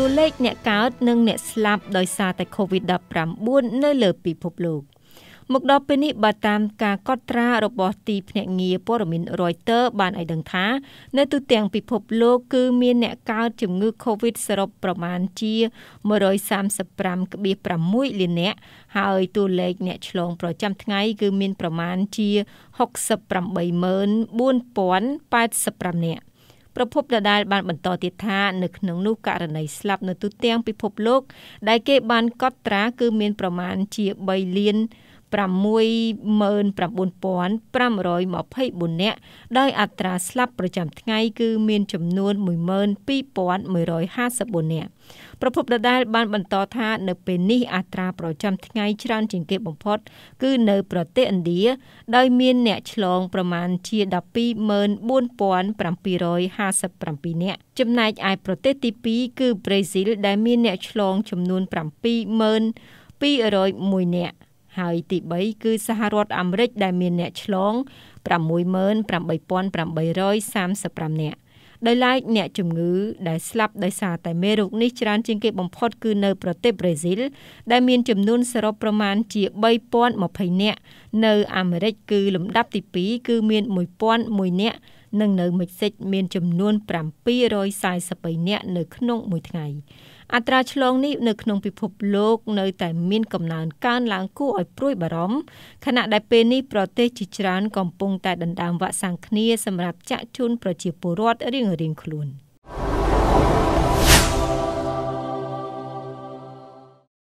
តួលេខអ្នកកើតនិងអ្នកស្លាប់ដោយសារតែ COVID-19 នៅលើពិភពលោក មកដល់ពេលនេះបើតាមការកត់ត្រារបស់ទីភ្នាក់ងារព័ត៌មាន Reuters បានឲ្យដឹងថានៅទូទាំងពិភពលោកគឺមានអ្នកកើតជំងឺ Covid សរុបប្រមាណជា135.6លាននាក់ហើយតួលេខអ្នកឆ្លងប្រចាំថ្ងៃគឺមានប្រមាណជា684085នាក់ប្រភពដដែលបានបន្តទៀតថា នៅក្នុងនោះករណីស្លាប់នៅទូទាំងពិភពលោកដែលគេបានកត់ត្រាគឺមានប្រមាណជា3លាន69524នាក់ដោយអត្រាស្លាប់ប្រចាំថ្ងៃ គឺ មានចំនួន12154នាក់ប្រពន្ធដដែលបានបន្តថា នៅពេលនេះអត្រាប្រចាំថ្ងៃច្រើនជាងគេបំផុតគឺនៅប្រទេសឥណ្ឌាដោយមានអ្នកឆ្លងប្រមាណជា124,757នាក់ចំណែកឯប្រទេសទី2គឺប្រេស៊ីលដែលមានអ្នកឆ្លងចំនួន72001នាក់ហើយទី3គឺសហរដ្ឋអាមេរិកដែលមានអ្នកឆ្លង68835នាក់ដោយឡែកអ្នកជំងឺ ដែលស្លាប់ដោយសារតែមេរោគនេះច្រើន ជាងគេបំផុតគឺនៅ ប្រទេសប្រេស៊ីលដែល មានចំនួនសរុបប្រមាណជា3020នាក់នៅ អាមេរិកគឺលំដាប់ទី2គឺមាន1001នាក់និងនៅមិចស៊ិចមានចំនួន743នាក់នៅក្នុងមួយថ្ងៃ អត្រាឆ្លងនេះនៅក្នុងពិភពលោកនៅតែមានកំណើនកើនឡើងគួរឲ្យព្រួយបារម្ភខណៈដែលពេលនេះប្រទេសជាច្រើនកំពុងតែដណ្ដើមវ៉ាក់សាំងគ្នាសម្រាប់ចាក់ជូនប្រជាពលរដ្ឋរៀងៗខ្លួន។